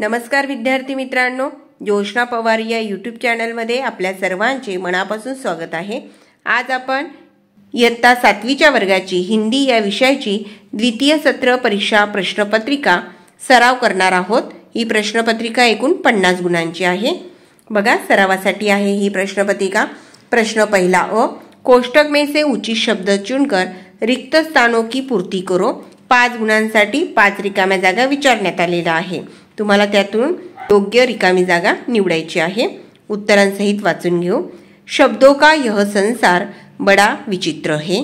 नमस्कार विद्यार्थी मित्रांनो योजना पवार या यूट्यूब चॅनलमध्ये आपल्या सर्वांचे मनापासून स्वागत आहे आज आपण इयत्ता सातवीच्या वर्गाची हिंदी या विषयाची द्वितीय सत्र परीक्षा प्रश्नपत्रिका सराव करणार आहोत ही प्रश्नपत्रिका एकूण पन्नास गुणांची आहे बघा सरावासाठी आहे ही प्रश्नपत्रिका प्रश्न पहिला अ कोष्टक मेसे उचित शब्द चुनकर रिक्त स्थानो की पूर्ती करो पाच गुणांसाठी पाच रिकाम्या जागा विचारण्यात आलेल्या आहे तुम्हाला त्यातून योग्य रिकामी जागा निवडायची आहे उत्तरांसहित वाचून घेऊ शब्दों का यह संसार बड़ा विचित्र है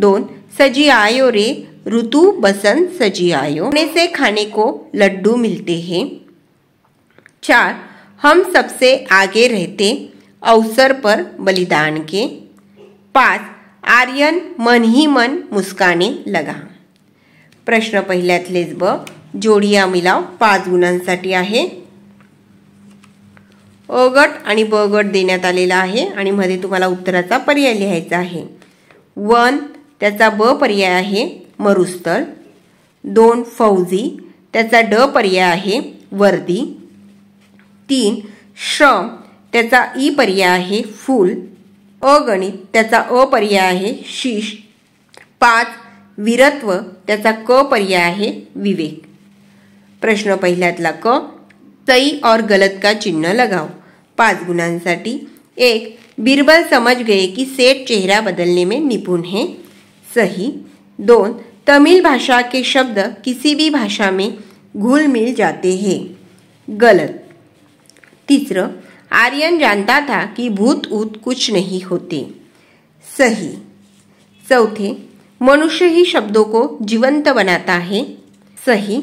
दोन सजी आयो रे ऋतु बसंत सजी आयो खाने से खाने को लड्डू मिलते हैं चार हम सबसे आगे रहते अवसर पर बलिदान के पांच आर्यन मन ही मन मुस्काने लगा प्रश्न पहिल्यातलेच ब जोडिया मिलाव पाच गुणांसाठी आहे अ गट आणि ब गट देण्यात आलेला आहे आणि मध्ये तुम्हाला उत्तराचा पर्याय लिहायचा आहे वन त्याचा ब पर्याय आहे मरुस्थळ दोन फौजी त्याचा ड पर्याय आहे वर्दी तीन श्रम त्याचा ई पर्याय आहे फूल अगणित त्याचा अ पर्याय आहे शीश पाच वीरत्व त्याचा क पर्याय आहे विवेक प्रश्न पहिल्यातला क सई और गलत का चिन्ह लगाओ पाच गुणांसाठी एक बीरबल समझ गए कि सेठ चेहरा बदलने में निपुण है सही दोन तमिल भाषा के शब्द किसी भी भाषा में घुल मिल जाते हैं गलत तीसरा आर्यन जानता था कि भूत ऊत कुछ नहीं होते सही चौथे मनुष्य ही शब्दों को जीवंत बनाता है सही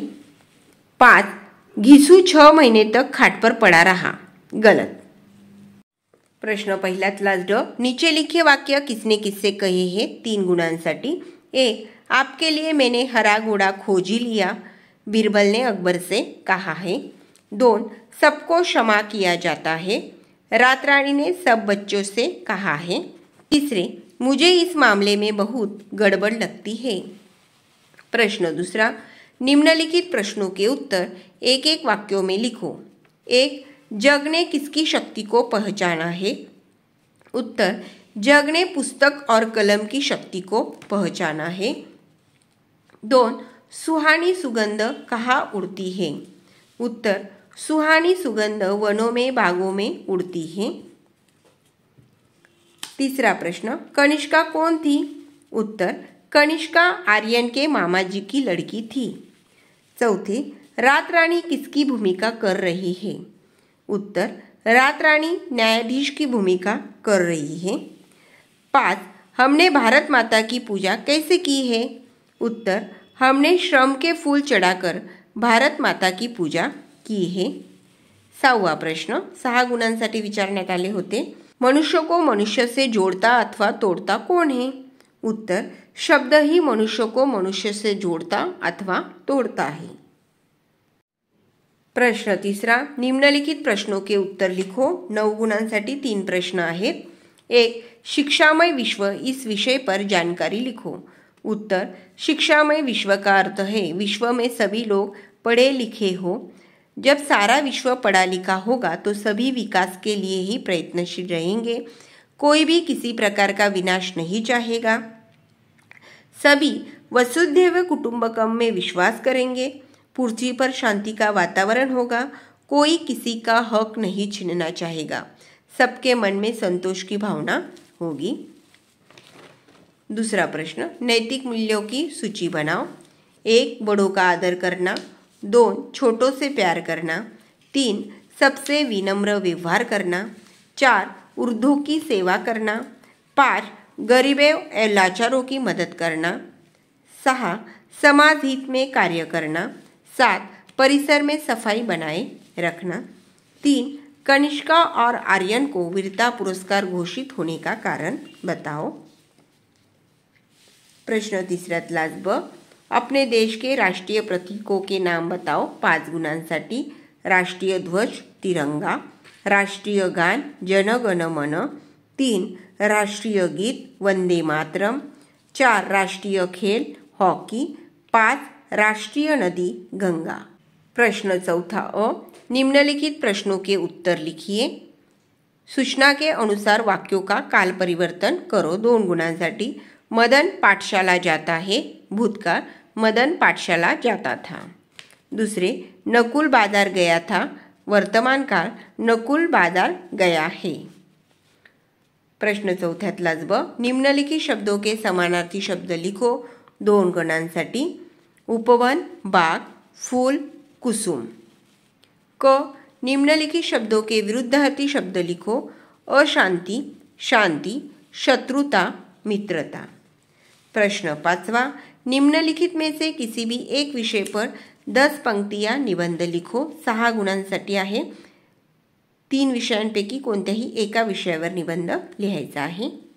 पांच घिसू छ महीने तक खाट पर पड़ा रहा गलत प्रश्न पहला ड नीचे लिखे वाक्य किसने किससे कहे है तीन गुणा एक आपके लिए मैंने हरा घोड़ा खोजी लिया बीरबल ने अकबर से कहा है दोन सबको क्षमा किया जाता है रात रानी ने सब बच्चों से कहा है तीसरे मुझे इस मामले में बहुत गड़बड़ लगती है प्रश्न दूसरा निम्नलिखित प्रश्नों के उत्तर एक एक वाक्यों में लिखो एक जग ने किसकी शक्ति को पहचाना है उत्तर जग ने पुस्तक और कलम की शक्ति को पहचाना है दोन सुहानी सुगंध कहाँ उड़ती है उत्तर सुहानी सुगंध वनों में बागों में उड़ती है तीसरा प्रश्न कनिष्का कौन थी उत्तर कनिष्का आर्यन के मामा जी की लड़की थी चौथे रात रानी किसकी भूमिका कर रही है उत्तर रात रानी न्यायाधीश की भूमिका कर रही है पांच हमने भारत माता की पूजा कैसे की है उत्तर हमने श्रम के फूल चढ़ाकर भारत माता की पूजा की है सहावा प्रश्न सहा गुणांसाठी विचारण्यात आले होते मनुष्य को मनुष्य से जोड़ता अथवा तोड़ता कौन है उत्तर शब्द ही मनुष्य को मनुष्य से जोड़ता अथवा तोड़ता है प्रश्न तीसरा निम्नलिखित प्रश्नों के उत्तर लिखो नऊ गुणांसाठी तीन प्रश्न है एक शिक्षामय विश्व इस विषय पर जानकारी लिखो उत्तर शिक्षामय विश्व का अर्थ है विश्व में सभी लोग पढ़े लिखे हो जब सारा विश्व पढ़ा लिखा होगा तो सभी विकास के लिए ही प्रयत्नशील रहेंगे कोई भी किसी प्रकार का विनाश नहीं चाहेगा सभी वसुधैव कुटुंबकम में विश्वास करेंगे पृथ्वी पर शांति का वातावरण होगा कोई किसी का हक नहीं छीनना चाहेगा सबके मन में संतोष की भावना होगी दूसरा प्रश्न नैतिक मूल्यों की सूची बनाओ एक बड़ों का आदर करना दोन छोटों से प्यार करना तीन सबसे विनम्र व्यवहार करना चार उर्दू की सेवा करना पाँच गरीबों और लाचारों की मदद करना सहा समाज हित में कार्य करना सात परिसर में सफाई बनाए रखना तीन कनिष्का और आर्यन को वीरता पुरस्कार घोषित होने का कारण बताओ प्रश्न तीसरा तलाज ब अपने देश के राष्ट्रीय प्रतीकों के नाम बताओ पाच गुणांसाठी राष्ट्रीय ध्वज तिरंगा राष्ट्रीय गान गण मन तीन राष्ट्रीय गीत वंदे मातरम चार राष्ट्रीय खेल हॉकी पाच राष्ट्रीय नदी गंगा प्रश्न चौथा अ निम्नलिखित प्रश्नों के उत्तर लिखिए सूचना के अनुसार वाक्यों का काल परिवर्तन करो दोन गुणांसाठी मदन पाठशाला जाता है भूतकाल मदन पाठशाला जाता था दूसरे नकुल बाजार गया था वर्तमान काल नकुल बाजार गया है प्रश्न चौथ्यातलाच ब निम्नलिखित शब्दों के समानार्थी शब्द लिखो दोन गणांसाठी उपवन बाग फूल कुसुम क निम्नलिखित शब्दों के विरुद्धार्थी शब्द लिखो अशांति शांति शत्रुता मित्रता प्रश्न पांचवा निम्नलिखित में से किसी भी एक विषय पर दस पंक्तिया निबंध लिखो सहा गुणांसाठी है तीन विषयांपैकी कोणत्याही एका विषयावर निबंध लिहायचा आहे